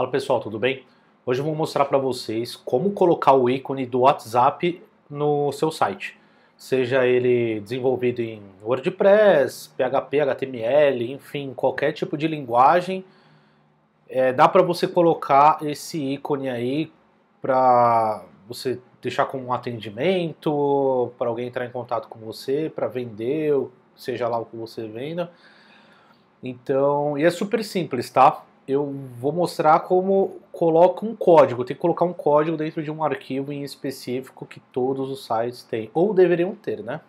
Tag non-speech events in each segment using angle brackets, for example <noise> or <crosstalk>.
Fala pessoal, tudo bem? Hoje eu vou mostrar para vocês como colocar o ícone do WhatsApp no seu site. Seja ele desenvolvido em WordPress, PHP, HTML, enfim, qualquer tipo de linguagem, é, dá para você colocar esse ícone aí para você deixar como um atendimento, para alguém entrar em contato com você, para vender, seja lá o que você venda. Então, e é super simples, tá? eu vou mostrar como coloca um código. Tem que colocar um código dentro de um arquivo em específico que todos os sites têm, ou deveriam ter, né?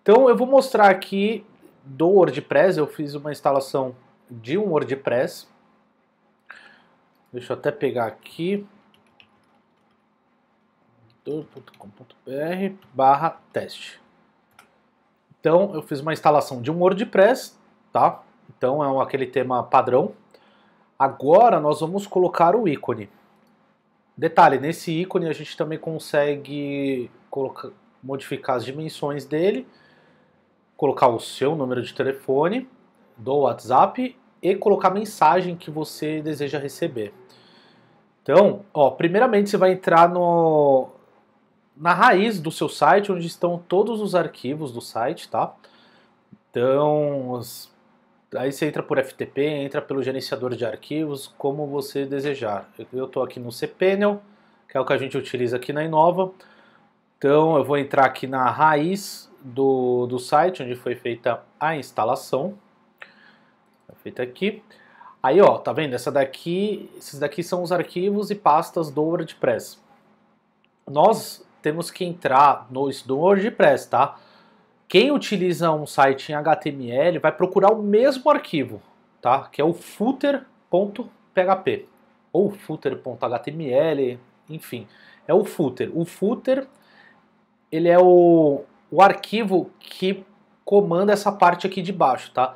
Então eu vou mostrar aqui do WordPress, eu fiz uma instalação de um WordPress. Deixa eu até pegar aqui www.wordpress.com.br barra teste. Então eu fiz uma instalação de um WordPress, tá? Então é um, aquele tema padrão Agora nós vamos colocar o ícone. Detalhe, nesse ícone a gente também consegue colocar, modificar as dimensões dele, colocar o seu número de telefone do WhatsApp e colocar a mensagem que você deseja receber. Então, ó, primeiramente você vai entrar no, na raiz do seu site, onde estão todos os arquivos do site, tá? Então, Aí você entra por FTP, entra pelo gerenciador de arquivos, como você desejar. Eu estou aqui no cPanel, que é o que a gente utiliza aqui na Inova. Então eu vou entrar aqui na raiz do, do site onde foi feita a instalação. Tá feita aqui. Aí ó, tá vendo? Essa daqui, esses daqui são os arquivos e pastas do WordPress. Nós temos que entrar no, WordPress, tá? Quem utiliza um site em HTML vai procurar o mesmo arquivo, tá? Que é o footer.php ou footer.html, enfim, é o footer. O footer ele é o, o arquivo que comanda essa parte aqui de baixo, tá?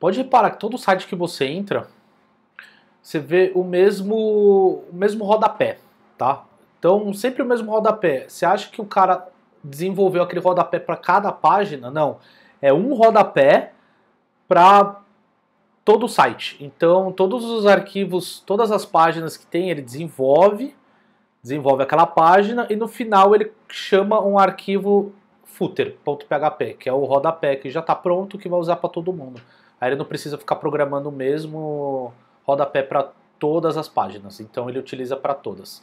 Pode reparar que todo site que você entra, você vê o mesmo o mesmo rodapé, tá? Então, sempre o mesmo rodapé. Você acha que o cara desenvolveu aquele rodapé para cada página, não. É um rodapé para todo o site. Então, todos os arquivos, todas as páginas que tem, ele desenvolve, desenvolve aquela página e no final ele chama um arquivo footer.php, que é o rodapé que já está pronto, que vai usar para todo mundo. Aí ele não precisa ficar programando o mesmo rodapé para todas as páginas. Então ele utiliza para todas.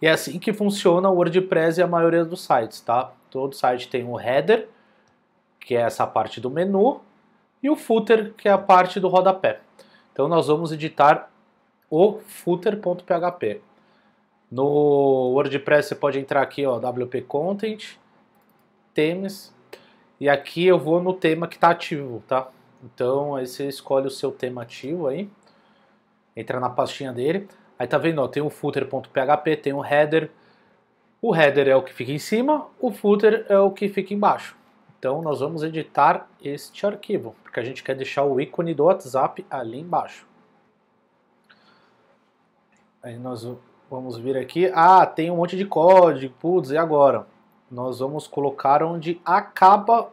E é assim que funciona o WordPress e a maioria dos sites, tá? Todo site tem um header, que é essa parte do menu, e o footer, que é a parte do rodapé. Então nós vamos editar o footer.php. No WordPress você pode entrar aqui, ó, WP Content, Themes, e aqui eu vou no tema que está ativo, tá? Então aí você escolhe o seu tema ativo aí, entra na pastinha dele. Aí tá vendo, ó, tem o footer.php, tem o header. O header é o que fica em cima, o footer é o que fica embaixo. Então nós vamos editar este arquivo, porque a gente quer deixar o ícone do WhatsApp ali embaixo. Aí nós vamos vir aqui, ah, tem um monte de código, putz, e agora? Nós vamos colocar onde acaba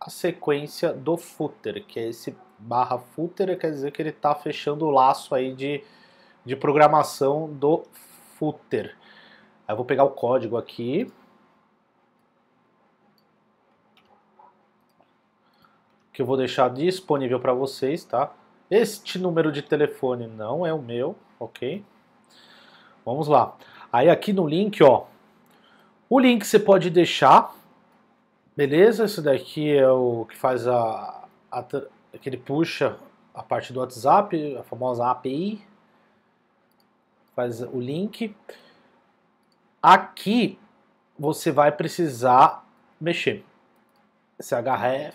a sequência do footer, que é esse barra footer, quer dizer que ele está fechando o laço aí de de programação do footer. eu vou pegar o código aqui. Que eu vou deixar disponível para vocês, tá? Este número de telefone não é o meu, ok? Vamos lá. Aí aqui no link, ó. O link você pode deixar, beleza? Esse daqui é o que faz a, a que ele puxa a parte do WhatsApp, a famosa API, faz o link. Aqui você vai precisar mexer. chfwame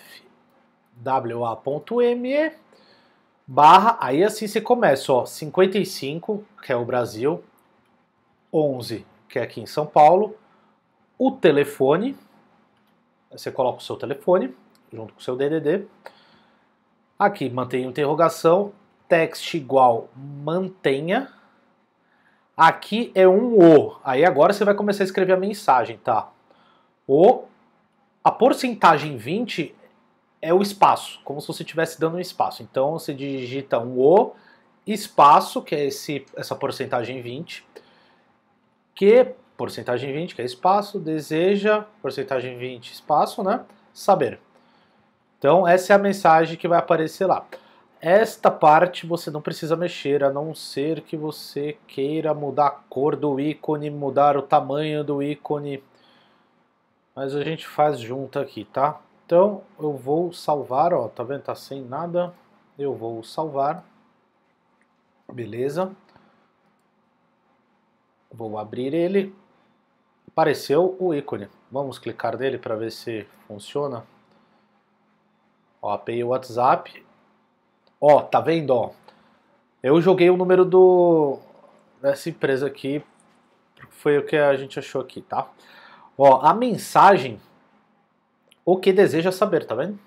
wa.me barra, aí assim você começa, ó, 55, que é o Brasil, 11, que é aqui em São Paulo, o telefone, você coloca o seu telefone junto com o seu DDD, aqui mantém interrogação, text igual mantenha, Aqui é um O. Aí agora você vai começar a escrever a mensagem, tá? O. A porcentagem 20 é o espaço, como se você estivesse dando um espaço. Então você digita um O, espaço, que é esse, essa porcentagem 20, que, porcentagem 20, que é espaço, deseja, porcentagem 20, espaço, né? Saber. Então essa é a mensagem que vai aparecer lá. Esta parte você não precisa mexer, a não ser que você queira mudar a cor do ícone, mudar o tamanho do ícone. Mas a gente faz junto aqui, tá? Então eu vou salvar, ó, tá vendo? Tá sem nada. Eu vou salvar. Beleza. Vou abrir ele. Apareceu o ícone. Vamos clicar nele para ver se funciona. Ó, o WhatsApp Ó, tá vendo, ó? Eu joguei o número do dessa empresa aqui, foi o que a gente achou aqui, tá? Ó, a mensagem o que deseja saber, tá vendo?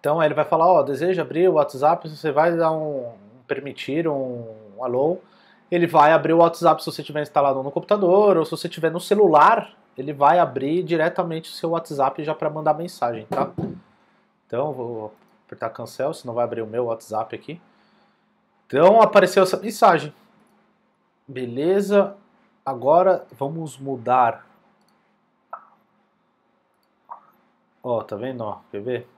Então ele vai falar, ó, deseja abrir o WhatsApp, você vai dar um, um permitir, um, um alô, ele vai abrir o WhatsApp se você tiver instalado no computador ou se você tiver no celular, ele vai abrir diretamente o seu WhatsApp já para mandar mensagem, tá? Então, vou apertar cancel, senão vai abrir o meu WhatsApp aqui. Então apareceu essa mensagem. Beleza, agora vamos mudar. Ó, tá vendo? Ó, quer ver?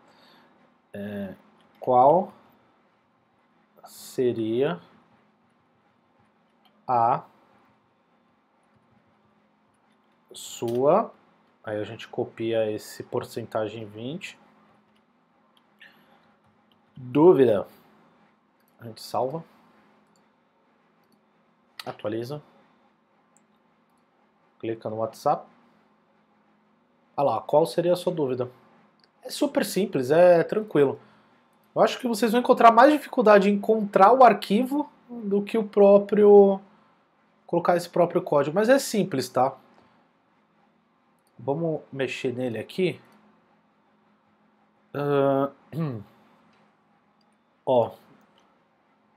É, qual seria a sua. Aí a gente copia esse porcentagem 20 dúvida, a gente salva, atualiza, clica no WhatsApp. Olha lá, qual seria a sua dúvida? É super simples, é tranquilo. Eu acho que vocês vão encontrar mais dificuldade em encontrar o arquivo do que o próprio colocar esse próprio código, mas é simples, tá? Vamos mexer nele aqui. Uh... <clears throat> Ó,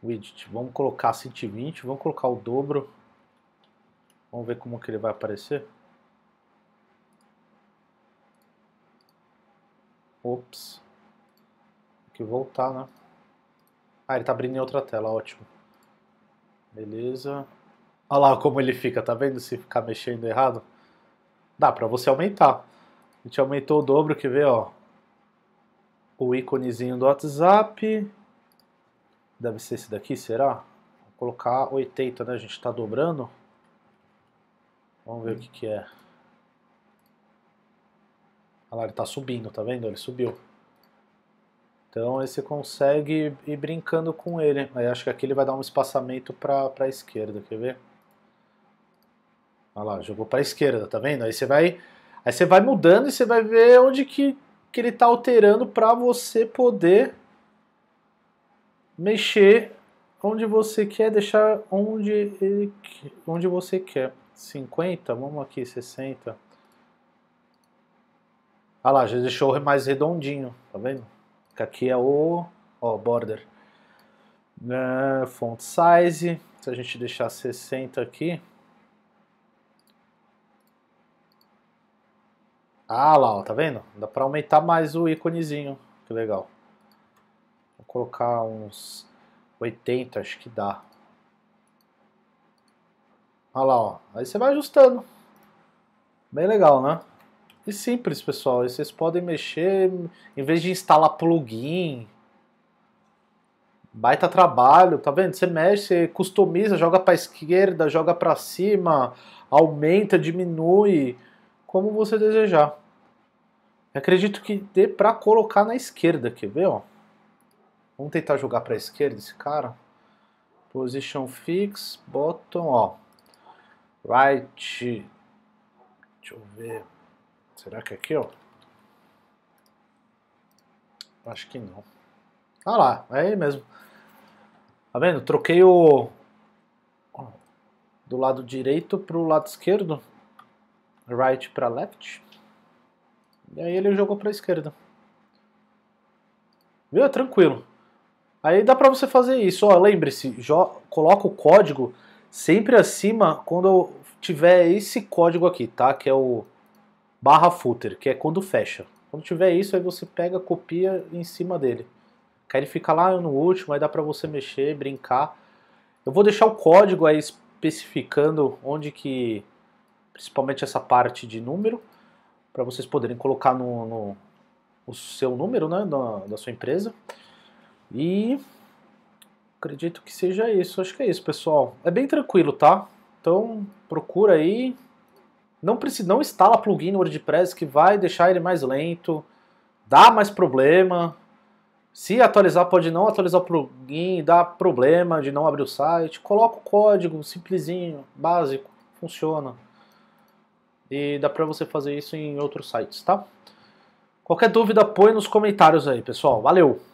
widget, vamos colocar 120, vamos colocar o dobro. Vamos ver como que ele vai aparecer. Ops. Tem que voltar, né? Ah, ele tá abrindo em outra tela, ótimo. Beleza. Olha lá como ele fica, tá vendo? Se ficar mexendo errado. Dá pra você aumentar. A gente aumentou o dobro, que vê, ó. O íconezinho do WhatsApp. Deve ser esse daqui, será? Vou colocar 80, né? A gente está dobrando. Vamos ver o que, que é. Olha lá, ele está subindo, tá vendo? Ele subiu. Então aí você consegue ir brincando com ele. Aí acho que aqui ele vai dar um espaçamento para a esquerda, quer ver? Olha lá, jogou para a esquerda, tá vendo? Aí você vai, aí você vai mudando e você vai ver onde que, que ele está alterando para você poder mexer onde você quer, deixar onde, ele, onde você quer. 50, vamos aqui, 60. Ah lá, já deixou mais redondinho, tá vendo? Que aqui é o ó, border. Uh, font size, se a gente deixar 60 aqui. Ah lá, ó, tá vendo? Dá pra aumentar mais o íconezinho, que legal colocar uns 80, acho que dá. Olha lá, ó. Aí você vai ajustando. Bem legal, né? E simples, pessoal. E vocês podem mexer, em vez de instalar plugin, baita trabalho, tá vendo? Você mexe, você customiza, joga para esquerda, joga para cima, aumenta, diminui, como você desejar. Eu acredito que dê para colocar na esquerda, quer ver, ó? Vamos tentar jogar para a esquerda esse cara. Position fix, bottom, ó. Right. Deixa eu ver. Será que é aqui, ó? Acho que não. Ah lá, é aí mesmo. Tá vendo? Troquei o... Do lado direito pro lado esquerdo. Right para left. E aí ele jogou para a esquerda. Viu? É tranquilo. Aí dá para você fazer isso. lembre-se, coloca o código sempre acima quando tiver esse código aqui, tá? Que é o barra footer, que é quando fecha. Quando tiver isso, aí você pega, copia em cima dele. aí ele fica lá no último, aí dá para você mexer, brincar. Eu vou deixar o código aí especificando onde que, principalmente essa parte de número, para vocês poderem colocar no, no o seu número, né, da, da sua empresa. E acredito que seja isso. Acho que é isso, pessoal. É bem tranquilo, tá? Então procura aí. Não precisa, não instala plugin no WordPress que vai deixar ele mais lento, dá mais problema. Se atualizar, pode não atualizar o plugin, dá problema de não abrir o site. Coloca o código simplesinho, básico, funciona. E dá pra você fazer isso em outros sites, tá? Qualquer dúvida, põe nos comentários aí, pessoal. Valeu!